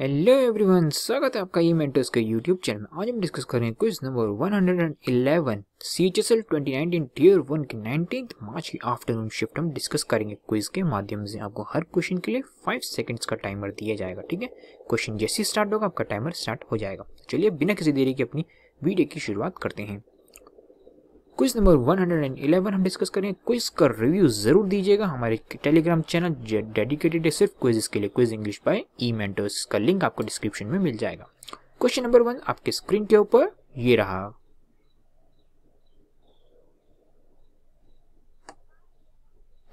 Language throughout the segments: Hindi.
हेलो एवरीवन स्वागत है आपका ये मेंटर्स के यूट्यूब चैनल में आज हम डिस्कस करेंगे क्विज नंबर 111 सीएचएसएल 2019 टीयर 1 के 19 मार्च की आफ्टरनून शिफ्ट हम डिस्कस करेंगे क्विज के माध्यम से आपको हर क्वेश्चन के लिए 5 सेकंड्स का टाइमर दिया जाएगा ठीक है क्वेश्चन जैसे ही स्टार्ट होगा आपका टाइमर स्टार्ट हो जाएगा चलिए बिना किसी देरी के अपनी वीडियो की शुरुआत करते हैं क्विज नंबर 111 हम डिस्कस करेंगे क्विज का रिव्यू जरूर दीजिएगा हमारे टेलीग्राम चैनल डेडिकेटेड है सिर्फ क्विज के लिए quiz English by e mentors का लिंक आपको डिस्क्रिप्शन में मिल जाएगा क्वेश्चन नंबर वन आपके स्क्रीन के ऊपर ये रहा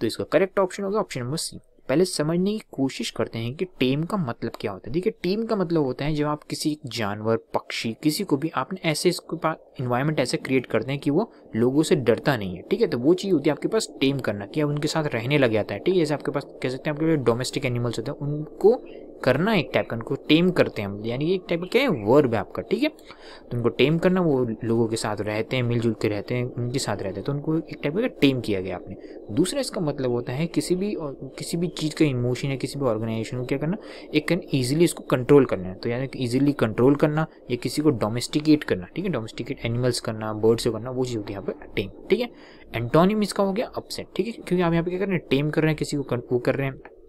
तो इसका करेक्ट ऑप्शन होगा ऑप्शन नंबर सी पहले समझने की कोशिश करते हैं कि टेम का मतलब क्या होता है देखिए टेम का मतलब होता है जब आप किसी जानवर पक्षी किसी को भी आपने ऐसे इसके पास इन्वायरमेंट ऐसे क्रिएट करते हैं कि वो लोगों से डरता नहीं है ठीक है तो वो चीज़ होती है आपके पास टेम करना कि आप उनके साथ रहने लग जाता है ठीक है जैसे आपके पास कह सकते हैं आपके पास डोमेस्टिक एनिमल्स होते हैं उनको करना एक टाइप का उनको टेम करते हैं हम यानी एक टाइप का क्या है वर्ब है आपका ठीक है तो उनको टेम करना वो लोगों के साथ रहते हैं मिलजुल के रहते हैं उनके साथ रहते हैं तो उनको एक टाइप का टेम किया गया आपने दूसरा इसका मतलब होता है किसी भी किसी भी चीज़ का इमोशन या किसी भी ऑर्गेनाइजेशन को क्या करना एक कैन ईजिली इसको कंट्रोल करना है तो यानी ईजिली कंट्रोल करना या किसी को डोमेस्टिकेट करना ठीक है डोमेस्टिकेट एनिमल्स करना बर्ड्स को करना वो चीज़ होती है यहाँ पर टेम ठीक है एंटोनिम इसका हो गया अपसेट ठीक है क्योंकि आप यहाँ पे क्या कर रहे हैं टेम कर रहे हैं किसी को वो कर रहे हैं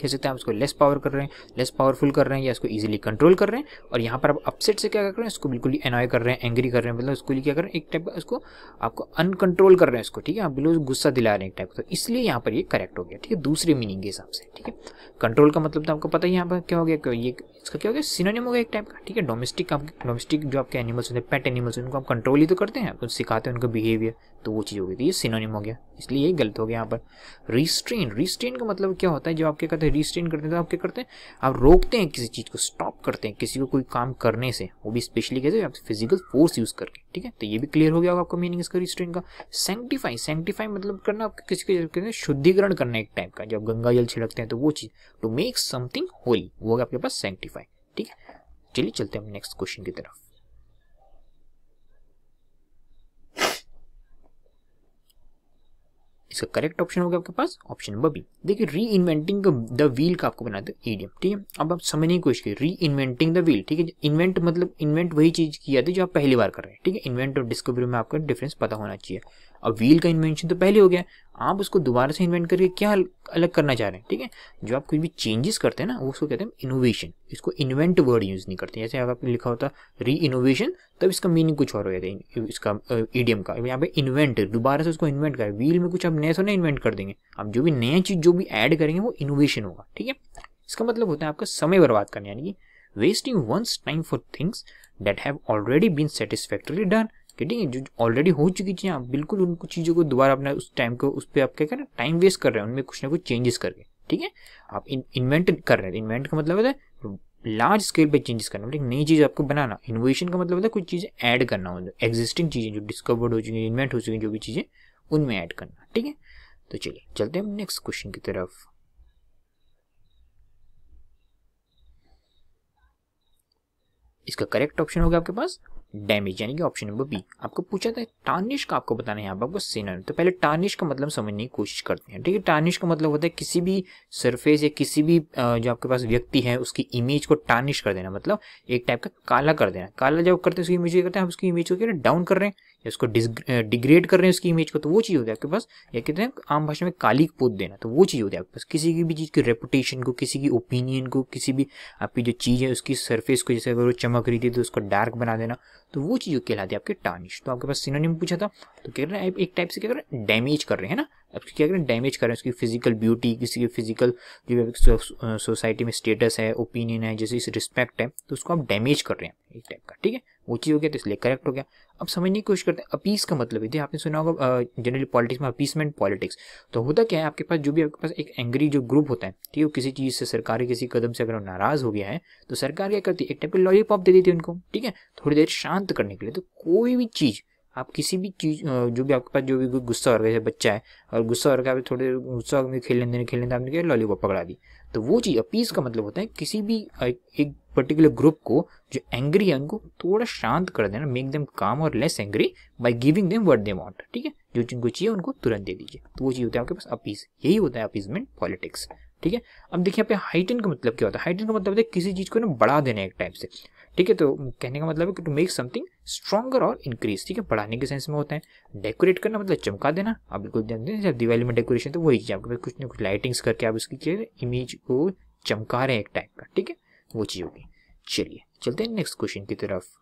कह सकते हैं आप इसको लेस पावर कर रहे हैं लेस पावरफुल कर रहे हैं या इसको ईजिली कंट्रोल कर रहे हैं और यहाँ पर आप अपसेट से क्या कर रहे हैं इसको बिल्कुल एनॉय कर रहे हैं एंग्री कर रहे हैं मतलब उसको क्या कर रहे हैं एक टाइप का उसको आपको अनकंट्रोल कर रहे हैं इसको ठीक है आप बिल्कुल गुस्सा दिला रहे हैं एक टाइप का तो इसलिए यहाँ पर ये करेक्ट हो गया ठीक है दूसरे मीनिंग के हिसाब से ठीक है कंट्रोल का मतलब तो आपको पता ही यहाँ पर क्या हो गया ये इसका क्या हो गया सिनोनिम हो गया एक टाइप का ठीक है डोमेस्टिक आप डोमेस्टिक जो आपके एनिमल्स होते हैं पेट एनिमल्स उनको आप कंट्रोल ही तो करते हैं आप सिखाते हैं उनका बिहेवियर तो वो चीज़ हो गई थी तो ये सिनोनिम हो गया इसलिए ये गलत हो गया यहाँ पर रिस्ट्रेन रिस्ट्रेन का मतलब क्या होता है जो आपके कहते हैं रिस्ट्रेन करते हैं तो आप क्या करते हैं आप रोकते हैं किसी चीज़ को स्टॉप करते हैं किसी को कोई काम करने से वो भी स्पेशली कैसे आप फिजिकल फोर्स यूज़ करके ठीक है तो ये भी क्लियर हो गया होगा आपका मीनिंग इसका रिस्ट्रेन का सेंटिफाई सेंटिफाई मतलब करना आपके किसी के कहते हैं शुद्धिकरण करना एक टाइप का जब गंगा जल छिड़कते हैं तो वो चीज़ टू मेक समथिंग होली वो होगा आपके पास सेंटिफाई ठीक है चलिए चलते हैं नेक्स्ट क्वेश्चन की तरफ इसका करेक्ट ऑप्शन होगा आपके पास ऑप्शन नंबर बी देखिए री इन्वेंटिंग द व्हील का आपको बनाते हैं ईडियम ठीक है अब आप समझने की कोशिश करिए री इन्वेंटिंग द व्हील ठीक है इन्वेंट मतलब इन्वेंट वही चीज की जाती है जो आप पहली बार कर रहे हैं ठीक है इन्वेंट और डिस्कवरी में आपका डिफरेंस पता होना चाहिए अब व्हील का इन्वेंशन तो पहले हो गया आप उसको दोबारा से इन्वेंट करके क्या अलग करना चाह रहे हैं ठीक है जो आप कुछ भी चेंजेस करते हैं ना वो उसको कहते हैं इनोवेशन इसको इन्वेंट वर्ड यूज़ नहीं करते जैसे अगर आपने लिखा होता री इनोवेशन तब इसका मीनिंग कुछ और हो जाता है इसका ईडियम का यहाँ पे इन्वेंट दोबारा से उसको इन्वेंट करें व्हील में कुछ आप नया से ना इन्वेंट कर देंगे आप जो भी नया चीज़ जो भी ऐड करेंगे वो इनोवेशन होगा ठीक है इसका मतलब होता है आपका समय बर्बाद करना यानी कि wasting one's time for things that have already been satisfactorily done ठीक है जो ऑलरेडी हो चुकी चीज़ें आप बिल्कुल उनको चीज़ों को दोबारा अपना उस टाइम को उस पर आप क्या करें टाइम वेस्ट कर रहे हैं उनमें कुछ ना कुछ चेंजेस करके ठीक है आप इन्वेंट कर रहे हैं इन्वेंट का मतलब है लार्ज स्केल पे चेंजेस करना मतलब नई चीज़ आपको बनाना इनोवेशन का मतलब होता है कुछ चीज़ें ऐड करना मतलब एग्जिस्टिंग चीज़ें जो डिस्कवर्ड हो चुकी हैं इन्वेंट हो चुकी हैं जो भी चीज़ें उनमें ऐड करना ठीक है तो चलिए चलते हैं नेक्स्ट क्वेश्चन की तरफ इसका करेक्ट ऑप्शन होगा आपके पास डैमेज यानी कि ऑप्शन नंबर बी आपको पूछा था टार्निश का आपको बताना है यहाँ पर आपको सीनर तो पहले टार्निश का मतलब समझने की कोशिश करते हैं ठीक है टार्निश का मतलब होता है किसी भी सरफेस या किसी भी जो आपके पास व्यक्ति है उसकी इमेज को टार्निश कर देना मतलब एक टाइप का काला कर देना काला जब करते हैं उसकी इमेज करते हैं हम उसकी इमेज को क्या डाउन कर रहे हैं या उसको डिग्रेड कर रहे हैं उसकी इमेज को तो वो चीज़ होती है आपके पास या कहते हैं आम भाषा में काली पोत देना तो वो चीज़ होती है आपके पास किसी की भी चीज़ की रेपुटेशन को किसी की ओपिनियन को किसी भी आपकी जो चीज़ है उसकी सरफेस को जैसे अगर वो चमक रही थी तो उसको डार्क बना देना तो वो चीज़ कहलाती है आपके टार्निश तो आपके पास सिनोनिम पूछा था तो कह रहे हैं एक टाइप से क्या कर रहे हैं डैमेज कर रहे हैं ना आप क्या करें डैमेज कर रहे हैं उसकी फिजिकल ब्यूटी किसी की फिजिकल जो भी सोसाइटी में स्टेटस है ओपिनियन है जैसे इस रिस्पेक्ट है तो उसको आप डैमेज कर रहे हैं एक टाइप का ठीक है वो चीज़ हो गया तो इसलिए करेक्ट हो गया अब समझने की कोशिश करते हैं अपीस का मतलब है आपने सुना होगा जनरली पॉलिटिक्स में अपीसमेंट पॉलिटिक्स तो होता क्या है आपके पास जो भी आपके पास एक एंग्री जो ग्रुप होता है ठीक है किसी चीज़ से सरकार किसी कदम से अगर नाराज़ हो गया है तो सरकार क्या करती है एक टाइप की लॉलीपॉप दे देती है उनको ठीक है थोड़ी देर शांत करने के लिए तो कोई भी चीज़ आप किसी भी चीज़ जो भी आपके पास जो भी गुस्सा हो रहा है जैसे बच्चा है और गुस्सा हो रहा है आप थोड़े गुस्सा में खेलने देने खेलने आपने क्या लॉलीपॉप पकड़ा दी तो वो चीज़ अपीस का मतलब होता है किसी भी एक पर्टिकुलर ग्रुप को जो एंग्री है उनको थोड़ा शांत कर देना मेक देम काम और less angry by giving them what they want ठीक है जो जिनको चाहिए उनको तुरंत दे दीजिए तो वो चीज़ होता है आपके पास अपीस यही होता है अपीजमेंट पॉलिटिक्स ठीक है अब देखिए यहाँ पे हाइटन का मतलब क्या होता है हाइटन का मतलब होता है किसी चीज़ को ना बढ़ा देना एक टाइप से ठीक है तो कहने का मतलब है कि टू मेक समथिंग स्ट्रॉगर और इंक्रीज ठीक है बढ़ाने के सेंस में होते हैं डेकोरेट करना मतलब चमका देना आप बिल्कुल ध्यान दें जब दिवाली में डेकोरेशन तो वही चीज़ आपके पास कुछ ना कुछ लाइटिंग्स करके आप उसकी इमेज को चमका रहे हैं एक टाइप का ठीक है वो चीज़ होगी चलिए चलते हैं नेक्स्ट क्वेश्चन की तरफ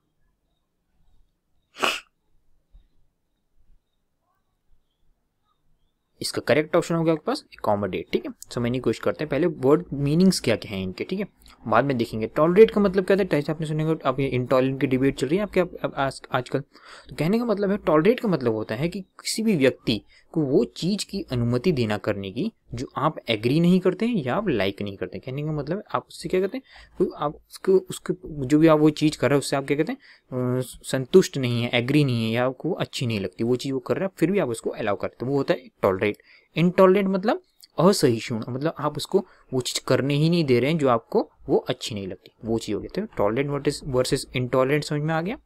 इसका करेक्ट ऑप्शन होगा आपके पास अकोमोडेट ठीक है सो मैंने कोशिश करते हैं पहले वर्ड मीनिंग्स क्या क्या है इनके ठीक है बाद में देखेंगे टॉलरेट का मतलब क्या था आपने सुनेंगे आप ये इंटॉलरेंट की डिबेट चल रही है आपके आप, आज आजकल तो कहने का मतलब है टॉलरेट का मतलब होता है कि किसी भी व्यक्ति को वो चीज़ की अनुमति देना करने की जो आप एग्री नहीं करते हैं या आप लाइक नहीं करते कहने का मतलब आप उससे क्या कहते हैं कोई आप उसको उसके जो भी आप वो चीज़ कर रहे हो उससे आप क्या कहते हैं संतुष्ट नहीं है एग्री नहीं है या आपको अच्छी नहीं लगती वो चीज़ वो कर रहा है फिर भी आप उसको अलाउ करते हो तो वो होता है टॉलरेट इनटॉलरेट मतलब असहिष्णु मतलब आप उसको वो चीज़ करने ही नहीं दे रहे हैं जो आपको वो अच्छी नहीं लगती वो चीज़ हो गया तो टॉलरेंट वर्सेज इनटॉलरेंट समझ में आ गया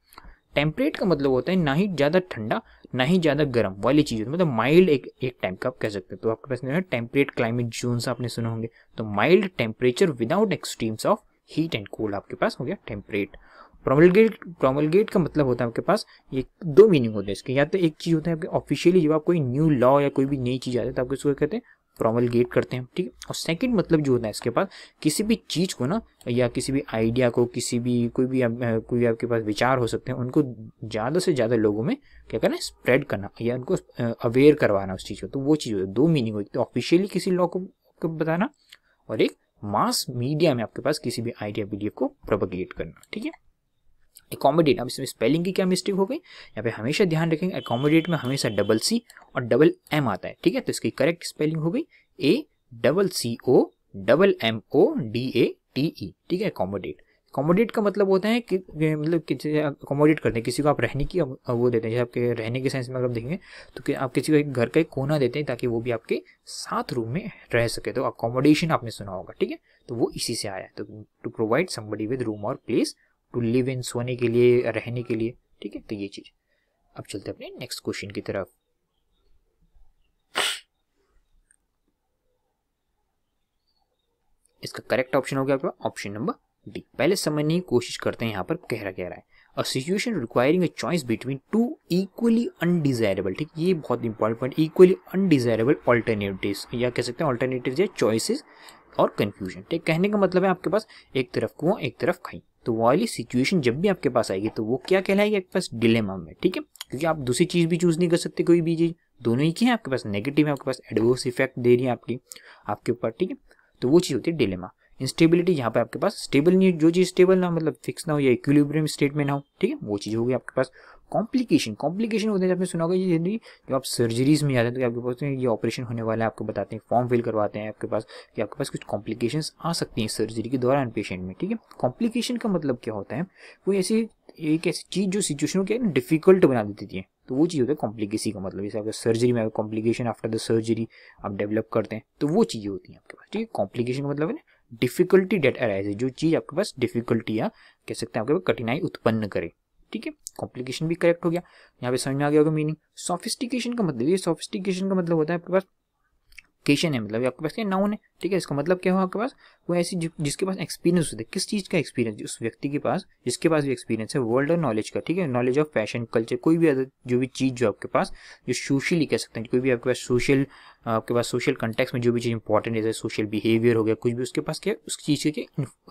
टेम्परेट का मतलब होता है ना ही ज़्यादा ठंडा ना ही ज़्यादा गर्म वाली चीज़ मतलब माइल्ड एक एक टाइप का आप कह सकते हैं तो आपके पास टेम्परेट क्लाइमेट जोन्स आपने सुने होंगे तो mild temperature without extremes of heat and cold आपके पास हो गया टेम्परेट प्रोमलगेट प्रोमलगेट का मतलब होता है आपके पास ये दो मीनिंग होते हैं इसके या तो एक चीज़ होता है आपके ऑफिशियली जब आप कोई न्यू लॉ या कोई भी नई चीज़ आती है तो आपको इसको कहते हैं प्रोमलगेट करते हैं ठीक है और सेकंड मतलब जो होता है इसके पास किसी भी चीज़ को ना या किसी भी आइडिया को किसी भी कोई भी आप, कोई भी आपके पास विचार हो सकते हैं उनको ज़्यादा से ज़्यादा लोगों में क्या करना है स्प्रेड करना या उनको अवेयर करवाना उस चीज़ को तो वो चीज़ होती है दो मीनिंग होती है तो ऑफिशियली किसी लॉ को बताना और एक मास मीडिया में आपके पास किसी भी आइडिया पीडीएफ को प्रोपोगेट करना ठीक है एकोमोडेट अब इसमें स्पेलिंग की क्या मिस्टेक हो गई यहाँ पे हमेशा ध्यान रखेंगे एकोमोडेट में हमेशा डबल सी और डबल एम आता है ठीक है तो इसकी करेक्ट स्पेलिंग हो गई A double C O double M O D A T E ठीक है एकोमोडेट एकोमोडेट का मतलब होता है कि मतलब किसी अकोमोडेट करते हैं किसी को आप रहने की वो देते हैं जैसे आपके रहने के सेंस में अगर देखेंगे तो कि आप किसी को एक घर का एक कोना देते हैं ताकि वो भी आपके साथ रूम में रह सके तो अकोमोडेशन आपने सुना होगा ठीक है तो वो इसी से आया तो to provide somebody with room और प्लेस टू लिव इन सोने के लिए रहने के लिए ठीक है तो ये चीज़ अब चलते अपने नेक्स्ट क्वेश्चन की तरफ इसका करेक्ट ऑप्शन हो गया आपका ऑप्शन नंबर डी पहले समझने की कोशिश करते हैं यहाँ पर कह रहा कह रहा है a situation requiring a choice between two equally undesirable ठीक ये बहुत important point equally undesirable alternative या कह सकते हैं ऑल्टरनेटिव या चॉइसेस और कन्फ्यूजन ठीक कहने का मतलब है आपके पास एक तरफ कुआं एक तरफ खाई तो वो वाली सिचुएशन जब भी आपके पास आएगी तो वो क्या कहलाएगी आपके पास डिलेमा में ठीक है क्योंकि आप दूसरी चीज़ भी चूज़ नहीं कर सकते कोई भी चीज़ दोनों ही की है आपके पास नेगेटिव है आपके पास एडवर्स इफेक्ट दे रही है आपकी आपके ऊपर ठीक है तो वो चीज़ होती है डिलेमा इंस्टेबिलिटी यहाँ पे आपके पास स्टेबल नहीं जो चीज़ स्टेबल ना मतलब फिक्स ना हो या इक्विलिब्रियम स्टेट में ना हो ठीक है वो चीज़ होगी आपके पास कॉम्प्लिकेशन कॉम्प्लिकेशन होते हैं आपने सुना होगा ये यदि आप सर्जरीज में जाते हैं तो आपके पास तो ये ऑपरेशन होने वाला है आपको बताते हैं फॉर्म फिल करवाते हैं आपके पास कि आपके पास कुछ कॉम्प्लिकेशन आ सकती हैं सर्जरी के दौरान पेशेंट में ठीक है कॉम्प्लिकेशन का मतलब क्या होता है कोई ऐसी एक ऐसी चीज़ जो सिचुएशन को डिफिकल्ट बना देती है तो वो चीज़ होता है कॉम्प्लिकेसी का मतलब जैसे आपके सर्जरी में कॉम्प्लिकेशन आफ्टर द सर्जरी आप डेवलप करते हैं तो वो चीज़ें होती हैं आपके पास ठीक है कॉम्प्लिकेशन का मतलब है डिफिकल्टी डेट अराइज जो चीज़ आपके पास डिफिकल्टी या कह सकते हैं आपके पास कठिनाई उत्पन्न करे ठीक है कॉम्प्लिकेशन भी करेक्ट हो गया यहाँ पे समझ में आ गया होगा मीनिंग सोफिस्टिकेशन का मतलब ये सोफिस्टिकेशन का मतलब होता है आपके पास केशन है मतलब आपके पास क्या नाउन है ठीक है इसका मतलब क्या हो आपके पास वो ऐसी जिसके पास एक्सपीरियंस होता है किस चीज़ का एक्सपीरियंस उस व्यक्ति के पास जिसके पास भी एक्सपीरियंस है वर्ल्ड और नॉलेज का ठीक है नॉलेज ऑफ फैशन कल्चर कोई भी अदर जो भी चीज़ जो आपके पास जो सोशली कह सकते हैं कोई भी आपके पास सोशल आपके पास सोशल कंटेक्स में जो भी चीज़ इंपॉर्टेंट है सोशल बिहेवियर हो गया कुछ भी उसके पास क्या उस चीज़ के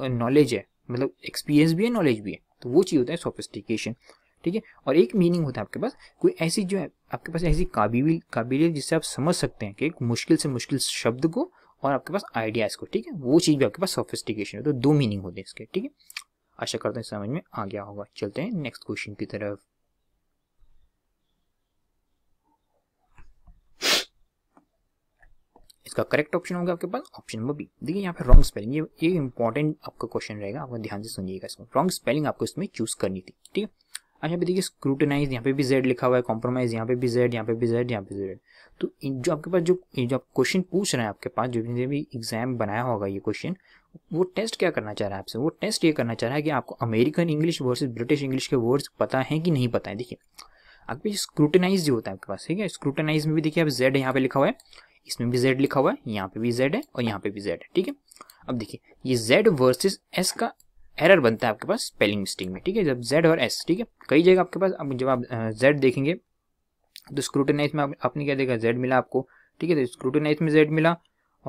नॉलेज है मतलब एक्सपीरियंस भी है नॉलेज भी है तो वो चीज़ होता है सोफिस्टिकेशन ठीक है और एक मीनिंग होता है आपके पास कोई ऐसी जो है आपके पास ऐसी काबिल काबिलियत जिससे आप समझ सकते हैं कि एक मुश्किल से मुश्किल शब्द को और आपके पास आइडियाज़ को ठीक है वो चीज़ भी आपके पास सोफिस्टिकेशन है तो दो मीनिंग होते हैं इसके ठीक है आशा करते हैं समझ में आ गया होगा चलते हैं नेक्स्ट क्वेश्चन की तरफ इसका करेक्ट ऑप्शन होगा आपके पास ऑप्शन नंबर बी देखिए यहाँ पे रॉन्ग स्पेलिंग ये ये इंपॉर्टेंट आपका क्वेश्चन रहेगा आपको ध्यान से सुनिएगा इसमें रॉन्ग स्पेलिंग आपको इसमें चूज करनी थी ठीक है अच्छा यहाँ पे देखिए स्क्रूटनाइज यहाँ पे भी जेड लिखा हुआ है कॉम्प्रोमाइज यहाँ पे भी जेड यहाँ पे भी जेड यहाँ पे जेड तो जो आपके पास जो जो आप क्वेश्चन पूछ रहे हैं आपके पास जो भी एग्जाम बनाया होगा ये क्वेश्चन वो टेस्ट क्या करना चाह रहा है आपसे वो टेस्ट ये करना चाह रहा है कि आपको American English versus British English के वर्ड्स पता है कि नहीं पता है देखिए आपके पास स्क्रूटनाइज जो होता है आपके पास ठीक है स्क्रूटनाइज में भी देखिए आप जेड यहाँ पे लिखा हुआ है इसमें भी जेड लिखा हुआ है यहाँ पे भी जेड है और यहाँ पे भी जेड है ठीक है अब देखिए ये जेड वर्सेस एस का एरर बनता है आपके पास स्पेलिंग मिस्टेक में ठीक है जब जेड और एस ठीक है कई जगह आपके पास अब जब आप जेड देखेंगे तो स्क्रूटेनाइज में आपने क्या देखा जेड मिला आपको ठीक है तो स्क्रूटेनाइज में जेड मिला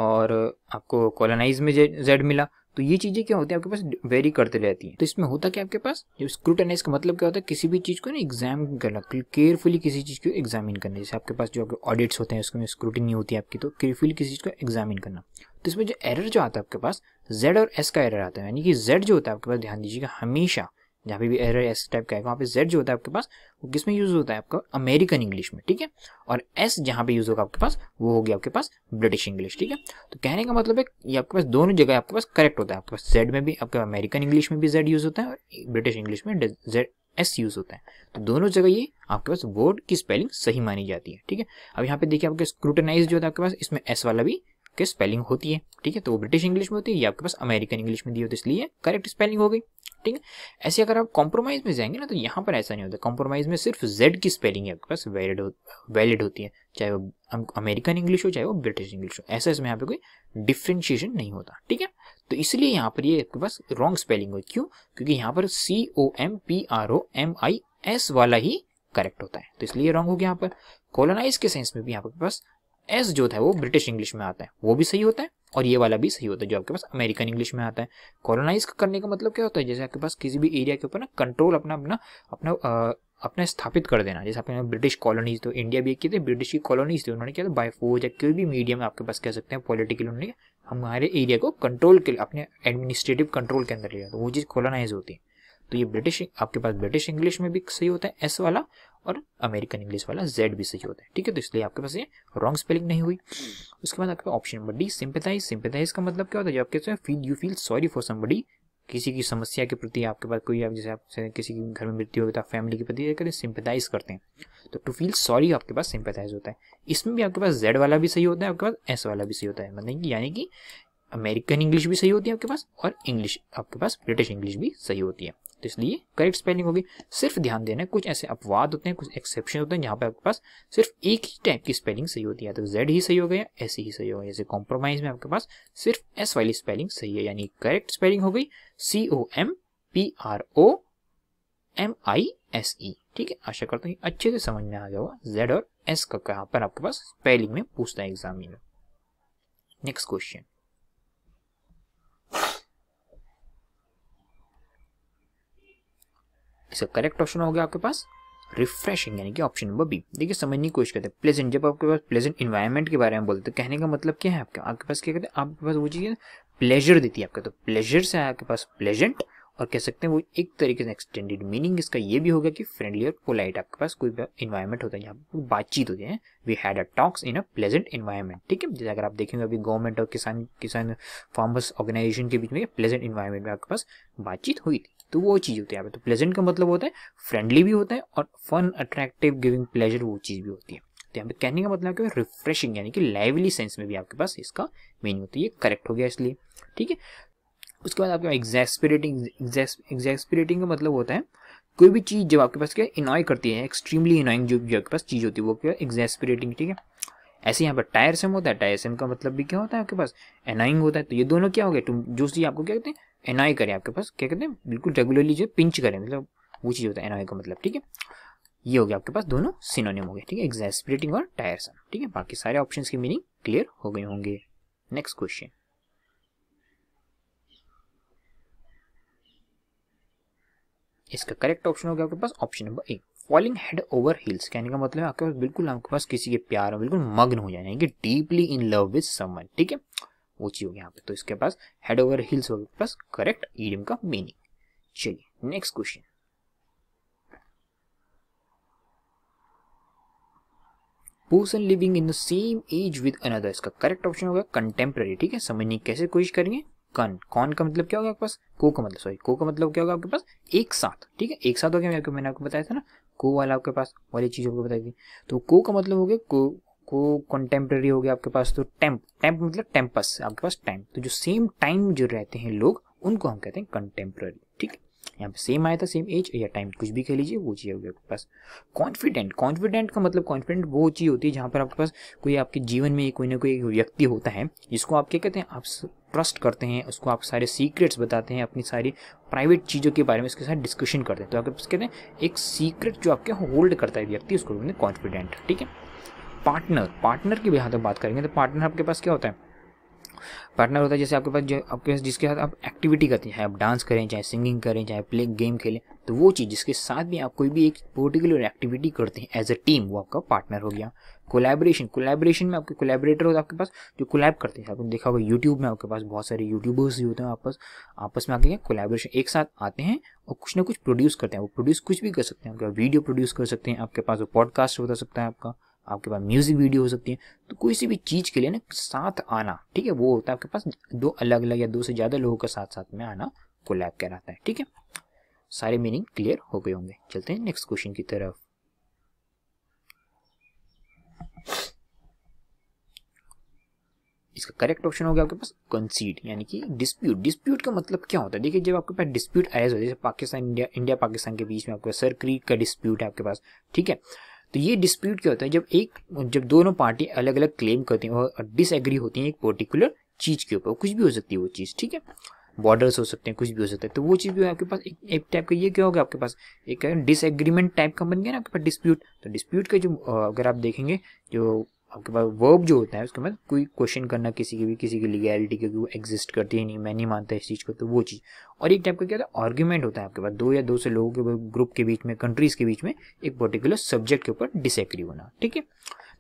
और आपको कॉलोनाइज में जेड मिला तो ये चीज़ें क्या होती है आपके पास वेरी करते रहती हैं तो इसमें होता क्या आपके पास जो स्क्रूटनाइज का मतलब क्या होता है किसी भी चीज़ को ना एग्जाम करना केयरफुली किसी चीज़ को एग्जामिन करना जैसे आपके पास जो आपके ऑडिट्स होते हैं उसमें स्क्रूटनी होती है आपकी तो केयरफुली किसी चीज़ को एग्जामिन करना तो इसमें जो एरर जो आता है आपके पास जेड और एस का एरर आता है यानी कि जेड जो होता है आपके पास ध्यान दीजिएगा हमेशा जहाँ पे भी एरर एस टाइप का है वहाँ पे जेड जो होता है आपके पास वो किस में यूज़ होता है आपका अमेरिकन इंग्लिश में ठीक है और एस जहाँ पे यूज़ होगा आपके पास वो होगी आपके पास ब्रिटिश इंग्लिश ठीक है तो कहने का मतलब है ये आपके पास दोनों जगह आपके पास करेक्ट होता है आपके पास जेड में भी आपके अमेरिकन इंग्लिश में भी जेड यूज़ होता है और ब्रिटिश इंग्लिश में जेड एस यूज़ होता है तो दोनों जगह ये आपके पास वर्ड की स्पेलिंग सही मानी जाती है ठीक है अब यहाँ पे देखिए आपके स्क्रूटनाइज जो होता है आपके पास इसमें एस वाला भी की स्पेलिंग होती है ठीक है तो वो ब्रिटिश इंग्लिश में होती है या आपके पास अमेरिकन इंग्लिश में दी होती तो है इसलिए करेक्ट स्पेलिंग हो गई ठीक है ऐसे अगर आप कॉम्प्रोमाइज़ में जाएंगे ना तो यहाँ पर ऐसा नहीं होता कॉम्प्रोमाइज़ में सिर्फ जेड की स्पेलिंग है आपके पास वैलिड हो वैलिड होती है चाहे वो अमेरिकन इंग्लिश हो चाहे वो ब्रिटिश इंग्लिश हो ऐसा इसमें यहाँ पे कोई डिफ्रेंशिएशन नहीं होता ठीक है तो इसलिए यहाँ पर ये आपके पास रॉन्ग स्पेलिंग हुई क्यों क्योंकि यहाँ पर C O M P R O M I S वाला ही करेक्ट होता है तो इसलिए रॉन्ग हो गया यहाँ पर कॉलोनाइज के सेंस में भी यहाँ पर पास एस जो था वो ब्रिटिश इंग्लिश में आता है वो भी सही होता है और ये वाला भी सही होता है जो आपके पास अमेरिकन इंग्लिश में आता है कॉलोनाइज करने का मतलब क्या होता है जैसे आपके पास किसी भी एरिया के ऊपर ना कंट्रोल अपना अपना अपना अपना स्थापित कर देना जैसे आपके ब्रिटिश कॉलोनीज तो इंडिया भी एक थी ब्रिटिश की कॉलोनीज थी उन्होंने क्या था बाई फोर्स या कोई भी मीडियम आपके पास कह सकते हैं पॉलिटिकल उन्होंने हमारे एरिया को कंट्रोल के अपने एडमिनिस्ट्रेटिव कंट्रोल के अंदर लिया तो वो चीज़ कॉलोनाइज होती है तो ये ब्रिटिश आपके पास ब्रिटिश इंग्लिश में भी सही होता है एस वाला और अमेरिकन इंग्लिश वाला जेड भी सही होता है ठीक है तो इसलिए आपके पास ये रॉन्ग स्पेलिंग नहीं हुई उसके बाद आपके option number D sympathize sympathize का मतलब क्या होता है जब आपके feel you feel sorry for somebody किसी की समस्या के प्रति आपके पास कोई आप जैसे आपसे किसी की घर में मृत्यु हो गई था तो फैमिली के प्रति करें सिंपेथाइज करते हैं तो टू फील सॉरी आपके पास सिंपेथाइज होता है इसमें भी आपके पास जेड वाला भी सही होता है आपके पास एस वाला भी सही होता है मतलब कि यानी कि अमेरिकन इंग्लिश भी सही होती है आपके पास और इंग्लिश आपके पास ब्रिटिश इंग्लिश भी सही होती है तो इसलिए करेक्ट स्पेलिंग होगी सिर्फ ध्यान देना कुछ ऐसे अपवाद होते हैं कुछ एक्सेप्शन होते हैं जहाँ पे आपके पास सिर्फ एक ही टाइप की स्पेलिंग सही होती है तो जेड ही सही हो गया ऐसे ही सही हो गया जैसे कॉम्प्रोमाइज में आपके पास सिर्फ एस वाली स्पेलिंग सही है यानी करेक्ट स्पेलिंग हो गई C O M P R O M I S E ठीक है आशा करता हूँ अच्छे से समझ में आ गया होगा जेड और एस का कहाँ पर आपके पास स्पेलिंग में पूछता है एग्जाम में नेक्स्ट क्वेश्चन इसका करेक्ट ऑप्शन हो गया आपके पास रिफ्रेशिंग यानी कि ऑप्शन नंबर बी देखिए समझने की कोशिश करते हैं प्लेजेंट जब आपके पास प्लेजेंट इन्वायरमेंट के बारे में बोलते हैं तो कहने का मतलब क्या है आपके आपके पास क्या कहते हैं आपके पास वो चीज़ प्लेजर देती है आपके तो प्लेजर से आपके पास प्लेजेंट और कह सकते हैं वो एक तरीके से एक्सटेंडेड मीनिंग इसका ये भी होगा कि फ्रेंडली और पोलाइट आपके पास कोई इन्वायरमेंट होता है यहाँ पर बातचीत होती है we had a talks in a pleasant environment ठीक है जैसे अगर आप देखेंगे अभी गवर्नमेंट और किसान किसान फार्मर्स ऑर्गेनाइजेशन के बीच में प्लेजेंट इन्वायरमेंट में आपके पास बातचीत हुई थी तो वो चीज़ होती है यहाँ पे तो प्लेजेंट का मतलब होता है फ्रेंडली भी होता है और फन अट्रैक्टिव गिविंग प्लेजर वो चीज़ भी होती है तो यहाँ पे कहने का मतलब क्या रिफ्रेशिंग यानी कि लाइवली सेंस में भी आपके पास इसका मीनिंग होती है ये करेक्ट हो गया इसलिए ठीक है उसके बाद आपके पास एग्जैस्परेटिंग का मतलब होता है कोई भी चीज़ जब आपके पास क्या इनॉय करती है एक्सट्रीमली इनॉइंग जो भी आपके पास चीज़ होती है वो क्या एग्जैस्परेटिंग ठीक है ऐसे यहाँ पर टायर सेम होता है टायर सेम का मतलब भी क्या होता है आपके पास एनाइंग होता है तो ये दोनों क्या हो गया जो चीज़ आपको क्या कहते हैं एनॉय करें आपके पास क्या कहते हैं बिल्कुल रेगुलरली जो पिंच करें मतलब वो चीज़ होता है एनॉय का मतलब ठीक है ये हो गया आपके पास दोनों सिनोनियम हो गए ठीक है एग्जैस्परेटिंग और टायरसम ठीक है बाकी सारे ऑप्शन की मीनिंग क्लियर हो गए होंगे नेक्स्ट क्वेश्चन इसका करेक्ट ऑप्शन हो गया आपके पास option number A falling head over hills कहने का मतलब है आपके पास बिल्कुल आपके पास किसी के प्यार में बिल्कुल मग्न हो जाए यानी कि deeply in love with someone ठीक है ऊंची होगी यहाँ पे तो इसके पास हेड ओवर हिल्स होगी प्लस करेक्ट ईडियम का मीनिंग चलिए next question person living in the same age with another इसका करेक्ट ऑप्शन होगा कंटेम्प्रेरी ठीक है समझने की कैसे कोशिश करेंगे कन कौन का मतलब क्या होगा आपके पास को का मतलब सॉरी को का मतलब क्या होगा आपके पास एक साथ ठीक है एक साथ हो गया मैंने आपको बताया था ना को वाला आपके पास वाली चीज आपको बताई थी तो को का मतलब हो गया को आपको कंटेम्प्रेरी हो गया आपके पास तो टेम्प टेम्प मतलब टेम्पस आपके पास टाइम तो जो सेम टाइम जो रहते हैं लोग उनको हम कहते हैं कंटेम्प्रेरी ठीक यहाँ पे सेम आया था सेम एज या टाइम कुछ भी कह लीजिए वो चाहिए होगी आपके पास कॉन्फिडेंट कॉन्फिडेंट का मतलब कॉन्फिडेंट वो चीज़ होती है जहाँ पर आपके पास कोई आपके जीवन में कोई ना कोई व्यक्ति होता है जिसको आप क्या कहते हैं आप ट्रस्ट करते हैं उसको आप सारे सीक्रेट्स बताते हैं अपनी सारी प्राइवेट चीज़ों के बारे में उसके साथ डिस्कशन करते हैं तो आपके पास कहते हैं एक सीक्रेट जो आपके होल्ड करता है व्यक्ति उसको कॉन्फिडेंट ठीक है पार्टनर पार्टनर की भी यहाँ तक बात करेंगे तो पार्टनर आपके पास क्या होता है पार्टनर होता है जैसे आपके पास जो आपके पास जिसके साथ आप एक्टिविटी करते हैं आप डांस करें चाहे सिंगिंग करें चाहे प्ले गेम खेलें तो वो चीज़ जिसके साथ भी आप कोई भी एक पर्टिकुलर एक्टिविटी करते हैं एज अ टीम वो आपका पार्टनर हो गया कोलैबोरेशन कोलैबोरेशन में आपके कोलैबोरेटर होता है आपके पास जो कोलैब करते हैं आपने देखा होगा यूट्यूब में आपके पास बहुत सारे यूट्यूबर्स भी होते हैं आपस आपस में आके कोलैबोरेशन एक साथ आते हैं और कुछ ना कुछ प्रोड्यूस करते हैं वो प्रोड्यूस कुछ भी कर सकते हैं आपके वीडियो प्रोड्यूस कर सकते हैं आपके पास वो पॉडकास्ट होता सकता है आपका आपके पास म्यूज़िक वीडियो हो सकती है तो कोई सी भी चीज़ के लिए ना साथ आना ठीक है वो होता है आपके पास दो अलग अलग या दो से ज़्यादा लोगों के साथ साथ में आना को कोलैब कहलाता है ठीक है सारे मीनिंग क्लियर हो गए होंगे चलते हैं नेक्स्ट क्वेश्चन की तरफ इसका करेक्ट ऑप्शन हो गया आपके पास कंसीड यानी कि डिस्प्यूट डिस्प्यूट का मतलब क्या होता है देखिए जब आपके पास डिस्प्यूट आया होता है जैसे पाकिस्तान इंडिया इंडिया पाकिस्तान के बीच में आपके सर क्रीक का डिस्प्यूट है आपके पास ठीक है तो ये डिस्प्यूट क्या होता है जब एक जब दोनों पार्टी अलग अलग क्लेम करती हैं और डिसएग्री होती हैं एक पर्टिकुलर चीज़ के ऊपर कुछ भी हो सकती है वो चीज़ ठीक है बॉर्डर्स हो सकते हैं कुछ भी हो सकता है तो वो चीज़ भी आपके पास एक, एक टाइप का ये क्या होगा आपके पास एक डिसएग्रीमेंट टाइप का बन गया ना आपके पास डिस्प्यूट तो डिस्प्यूट का जो अगर आप देखेंगे जो आपके पास वर्ब जो होता है उसके बाद कोई क्वेश्चन करना किसी की भी किसी की लीगैलिटी क्योंकि वो एग्जिस्ट करती है नहीं मैं नहीं मानता इस चीज़ को तो वो चीज़ और एक टाइप का क्या होता है आर्ग्यूमेंट होता है आपके पास दो या दो से लोगों के ग्रुप के बीच में कंट्रीज़ के बीच में एक पर्टिकुलर सब्जेक्ट के ऊपर डिसएग्री होना ठीक है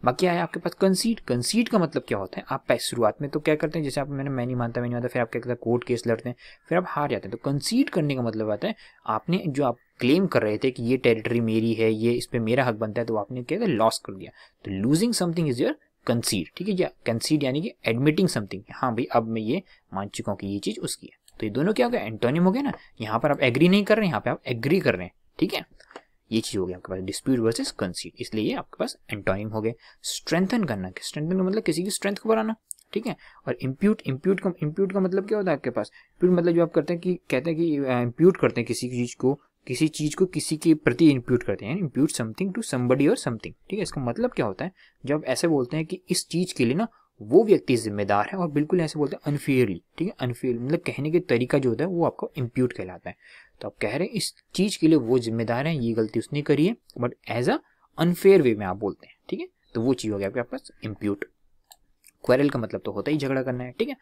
बाकी आए आपके पास कंसीड कंसीड का मतलब क्या होता है आप शुरुआत में तो क्या करते हैं जैसे आप मैंने मैं नहीं मानता मैं नहीं मानता फिर आप क्या करते हैं कोर्ट केस लड़ते हैं फिर आप हार जाते हैं तो कंसीड करने का मतलब आता है आपने जो आप क्लेम कर रहे थे कि ये टेरिटरी मेरी है ये इस पर मेरा हक बनता है तो आपने क्या लॉस कर दिया तो losing something is your concede ठीक है या कंसीड यानी कि एडमिटिंग समथिंग हाँ भाई अब मैं ये मान चुका हूँ कि ये चीज़ उसकी है तो ये दोनों क्या हो गया एंटोनिम हो गया ना यहाँ पर आप एग्री नहीं कर रहे हैं यहाँ पर आप एग्री कर रहे हैं ठीक है ये चीज़ हो गया आपके पास डिस्प्यूट वर्सेस कंसीड इसलिए ये आपके पास एंटोनिम हो गए स्ट्रेंथन करना स्ट्रेंथन का मतलब किसी की स्ट्रेंथ को बढ़ाना ठीक है और इम्प्यूट इम्प्यूट का इम्प्यूट का मतलब क्या होता है आपके पास इम्प्यूट मतलब जो आप करते हैं कि कहते हैं कि इम्प्यूट करते हैं किसी चीज़ को किसी चीज़ को किसी के प्रति इम्प्यूट करते हैं इम्प्यूट समथिंग टू समबडी और समथिंग ठीक है इसका मतलब क्या होता है जब ऐसे बोलते हैं कि इस चीज़ के लिए ना वो व्यक्ति जिम्मेदार है और बिल्कुल ऐसे बोलते हैं अनफेयरली ठीक है अनफेयर मतलब कहने के तरीका जो होता है वो आपको इम्प्यूट कहलाता है तो आप कह रहे हैं इस चीज के लिए वो जिम्मेदार है ये गलती उसने करी है but as a unfair way में आप बोलते हैं ठीक है तो वो चीज़ हो गया आपके पास इम्प्यूट क्वेरल का मतलब तो होता ही झगड़ा करना है ठीक है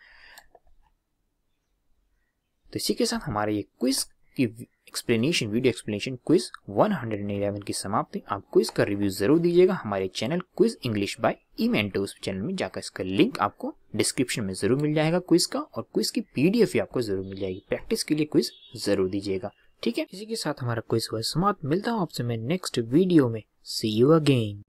तो इसी के साथ हमारा ये क्विज की एक्सप्लेनेशन वीडियो एक्सप्लेनेशन क्विज 111 की समाप्ति आप क्विज का रिव्यू जरूर दीजिएगा हमारे channel quiz English by E Mentos channel में जाकर इसका लिंक आपको डिस्क्रिप्शन में जरूर मिल जाएगा क्विज का और क्विज की पीडीएफ भी आपको जरूर मिल जाएगी प्रैक्टिस के लिए क्विज जरूर दीजिएगा ठीक है इसी के साथ हमारा क्विज हुआ समाप्त मिलता हूँ आपसे मैं नेक्स्ट वीडियो में सी यू अगेन